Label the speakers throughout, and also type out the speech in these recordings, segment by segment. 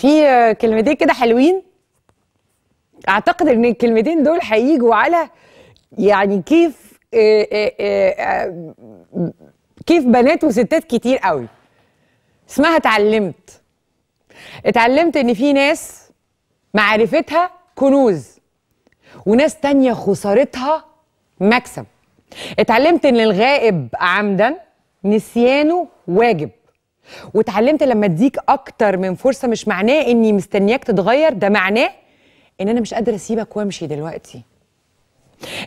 Speaker 1: في آه، كلمتين كده حلوين اعتقد ان الكلمتين دول هيجوا على يعني كيف آه، آه، كيف بنات وستات كتير قوي اسمها اتعلمت اتعلمت ان في ناس معرفتها كنوز وناس تانية خسارتها مكسب اتعلمت ان الغائب عمدا نسيانه واجب واتعلمت لما اديك اكتر من فرصه مش معناه اني مستنياك تتغير ده معناه ان انا مش قادره اسيبك وامشي دلوقتي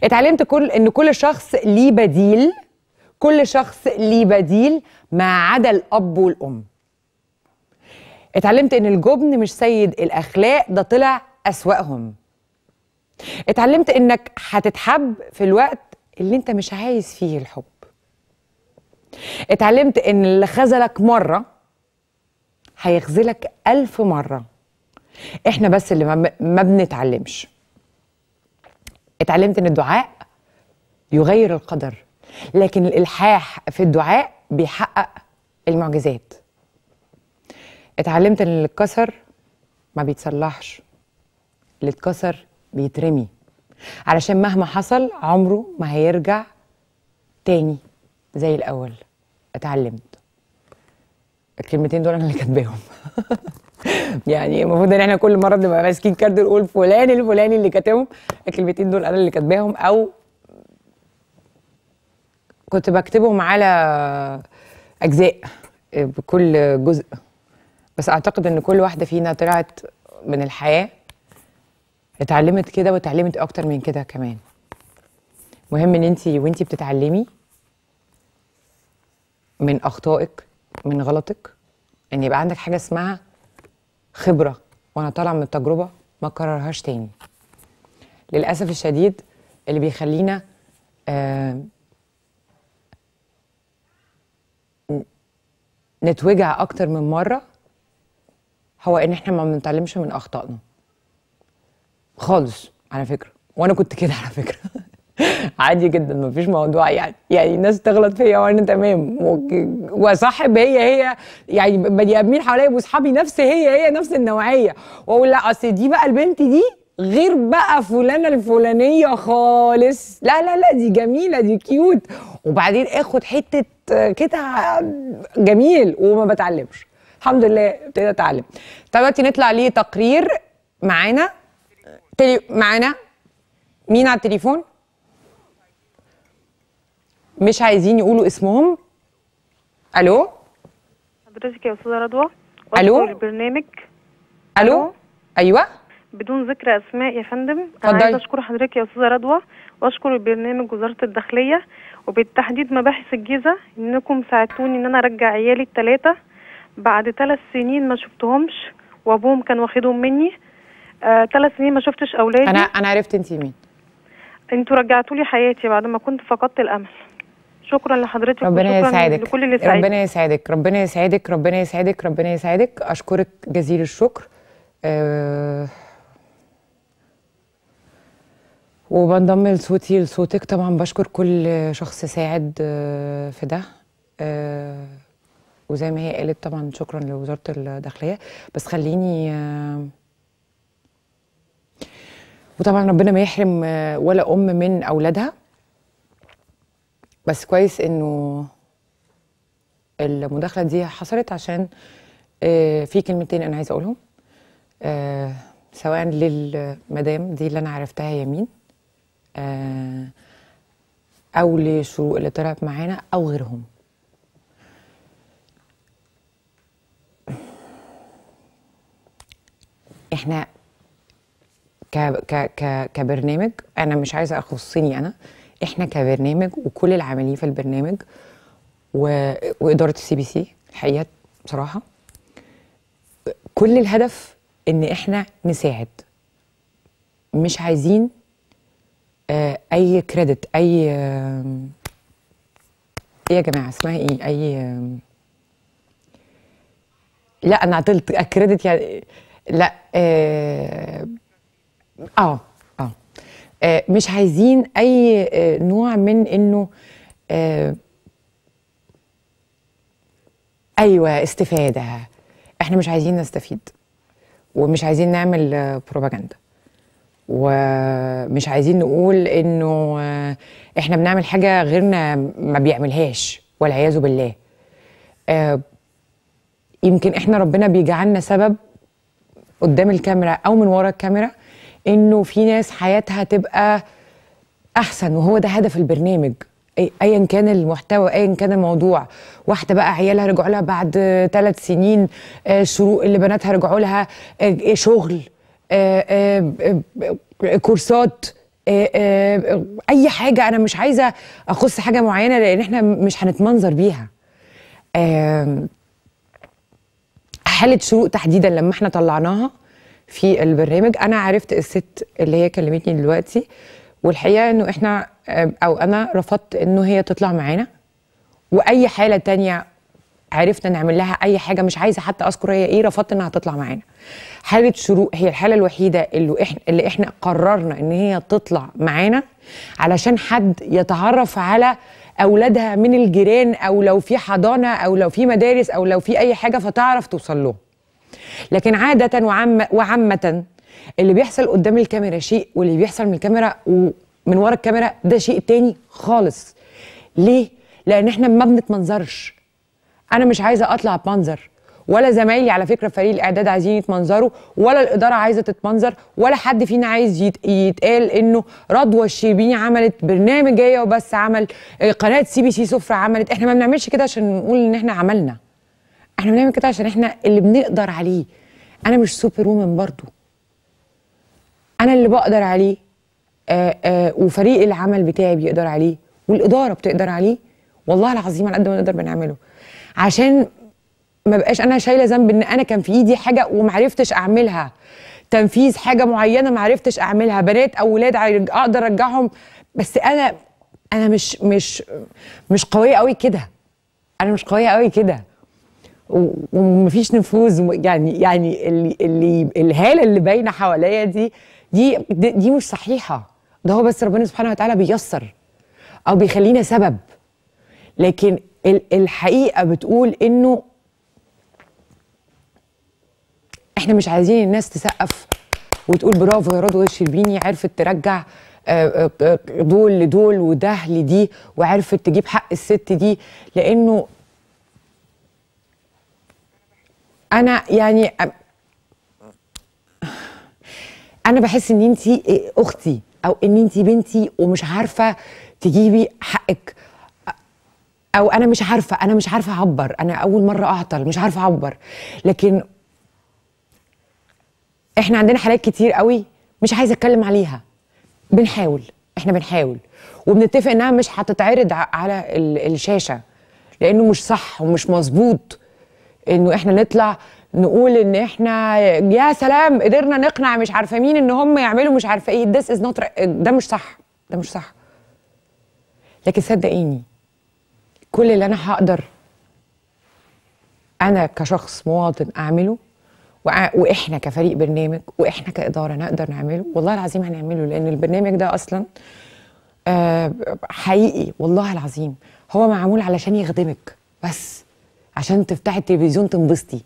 Speaker 1: اتعلمت كل ان كل شخص ليه بديل كل شخص ليه بديل ما عدا الاب والام اتعلمت ان الجبن مش سيد الاخلاق ده طلع اسواقهم اتعلمت انك هتتحب في الوقت اللي انت مش عايز فيه الحب اتعلمت ان اللي خذلك مره هيخذلك ألف مره احنا بس اللي ما, ما بنتعلمش اتعلمت ان الدعاء يغير القدر لكن الالحاح في الدعاء بيحقق المعجزات اتعلمت ان اللي اتكسر ما بيتصلحش اللي اتكسر بيترمي علشان مهما حصل عمره ما هيرجع تاني زي الأول اتعلمت الكلمتين دول انا اللي كاتباهم يعني المفروض ان احنا كل مره بنبقى ماسكين كارد نقول فلان الفلاني اللي كاتبهم الكلمتين دول انا اللي كاتباهم او كنت بكتبهم على اجزاء بكل جزء بس اعتقد ان كل واحده فينا طلعت من الحياه اتعلمت كده واتعلمت اكتر من كده كمان مهم ان انت وانت بتتعلمي من اخطائك من غلطك ان يبقى عندك حاجه اسمها خبره وانا طالع من التجربه ما اكررهاش تاني للاسف الشديد اللي بيخلينا آه نتوجع اكتر من مره هو ان احنا ما بنتعلمش من اخطائنا خالص على فكره وانا كنت كده على فكره عادي جدا مفيش موضوع يعني يعني الناس تغلط فيا وانا تمام واصاحب هي هي يعني بني ادمين حواليا واصحابي نفس هي هي نفس النوعيه واقول لا اصل دي بقى البنت دي غير بقى فلانه الفلانيه خالص لا لا لا دي جميله دي كيوت وبعدين اخد حته كده جميل وما بتعلمش الحمد لله ابتديت اتعلم طب دلوقتي نطلع ليه تقرير معانا معانا مين على التليفون مش عايزين يقولوا اسمهم الو حضرتك يا استاذه رضوى الو البرنامج الو, ايوه بدون ذكر اسماء يا فندم انا عايز اشكر حضرتك يا استاذه رضوى واشكر البرنامج وزاره الداخليه وبالتحديد مباحث الجيزه انكم ساعدتوني ان انا ارجع عيالي الثلاثه بعد ثلاث سنين ما شفتهمش وابوهم كان واخدهم مني ثلاث آه، سنين ما شفتش اولادي انا انا عرفت انت مين انتوا رجعتوا لي حياتي بعد ما كنت فقدت الامل شكرا لحضرتك ربنا يسعدك لكل اللي ساعدك ربنا يسعدك ربنا يسعدك ربنا يسعدك ربنا يسعدك اشكرك جزيل الشكر أه وبنضم لصوتي لصوتك طبعا بشكر كل شخص ساعد آه، في ده أه وزي ما هي قالت طبعا شكرا لوزاره الداخليه بس خليني أه وطبعا ربنا ما يحرم آه، ولا ام من اولادها بس كويس انه المداخله دي حصلت عشان آه، في كلمتين انا عايزه اقولهم آه، سواء للمدام دي اللي انا عرفتها يمين آه، او لشروق اللي طلعت معانا او غيرهم احنا ك ك كبرنامج انا مش عايزه اخصني انا احنا كبرنامج وكل العاملين في البرنامج و... واداره السي بي سي الحقيقه بصراحه كل الهدف ان احنا نساعد مش عايزين آه، اي كريدت اي ايه يا جماعه اسمها ايه اي لا انا عطلت كريدت يعني لا اه, آه، آه، مش عايزين اي آه، نوع من انه آه، ايوه استفاده احنا مش عايزين نستفيد ومش عايزين نعمل بروباجندا ومش عايزين نقول انه احنا بنعمل حاجه غيرنا ما بيعملهاش والعياذ بالله يمكن احنا ربنا بيجعلنا سبب قدام الكاميرا او من ورا الكاميرا انه في ناس حياتها تبقى احسن وهو ده هدف البرنامج ايا كان المحتوى ايا كان الموضوع واحده بقى عيالها رجعوا لها بعد ثلاث سنين آه، شروق اللي بناتها رجعوا لها آه، آه، شغل كورسات اي حاجه انا مش عايزه اخص حاجه معينه لان احنا مش هنتمنظر بيها حاله شروق تحديدا لما احنا طلعناها في البرنامج انا عرفت الست اللي هي كلمتني دلوقتي والحقيقه انه احنا او انا رفضت انه هي تطلع معانا واي حاله تانية عرفنا نعمل لها اي حاجه مش عايزه حتى اذكر هي ايه رفضت انها تطلع معانا حاله شروق هي الحاله الوحيده اللي احنا اللي احنا قررنا ان هي تطلع معانا علشان حد يتعرف على اولادها من الجيران او لو في حضانه او لو في مدارس او لو في اي حاجه فتعرف توصل لهم لكن عاده وعامه وعامه اللي بيحصل قدام الكاميرا شيء واللي بيحصل من الكاميرا ومن ورا الكاميرا ده شيء تاني خالص ليه لان احنا ما بنتمنظرش انا مش عايزه اطلع بمنظر ولا زمايلي على فكره فريق الاعداد عايزين يتمنظروا ولا الاداره عايزه تتمنظر ولا حد فينا عايز يتقال انه رضوى الشربيني عملت برنامج هي وبس عمل آه، قناه سي بي سي سفره عملت احنا ما بنعملش كده عشان نقول ان احنا عملنا احنا بنعمل كده عشان احنا اللي بنقدر عليه انا مش سوبر وومن برضو انا اللي بقدر عليه آآ آه، آآ آه، وفريق العمل بتاعي بيقدر عليه والاداره بتقدر عليه والله العظيم على قد ما نقدر بنعمله عشان ما بقاش انا شايله ذنب ان انا كان في ايدي حاجه ومعرفتش اعملها تنفيذ حاجه معينه معرفتش اعملها بنات او ولاد اقدر ارجعهم بس انا انا مش مش مش قويه قوي كده انا مش قويه قوي كده ومفيش نفوذ يعني يعني اللي اللي الهاله اللي باينه حواليا دي دي دي مش صحيحه ده هو بس ربنا سبحانه وتعالى بييسر او بيخلينا سبب لكن الحقيقه بتقول انه احنا مش عايزين الناس تسقف وتقول برافو يا رضوى الشربيني عرفت ترجع آه، آه، آه، دول لدول وده لدي وعرفت تجيب حق الست دي لانه انا يعني انا بحس ان انت إيه، اختي او ان انت بنتي ومش عارفه تجيبي حقك او انا مش عارفه انا مش عارفه اعبر انا اول مره اعطل مش عارفه اعبر لكن احنا عندنا حالات كتير قوي مش عايزه اتكلم عليها بنحاول احنا بنحاول وبنتفق انها مش هتتعرض على الشاشه لانه مش صح ومش مظبوط انه احنا نطلع نقول ان احنا يا سلام قدرنا نقنع مش عارفه مين ان هم يعملوا مش عارفه ايه ذس از نوت ده مش صح ده مش صح لكن صدقيني كل اللي انا هقدر انا كشخص مواطن اعمله واحنا كفريق برنامج واحنا كاداره نقدر نعمله والله العظيم هنعمله لان البرنامج ده اصلا آه، حقيقي والله العظيم هو معمول علشان يخدمك بس عشان تفتحي التلفزيون تنبسطي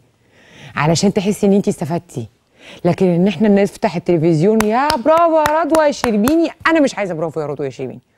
Speaker 1: علشان تحسي ان انت استفدتي لكن ان احنا نفتح التلفزيون يا برافو يا رضوى يا شربيني انا مش عايزه برافو يا رضوى يا شربيني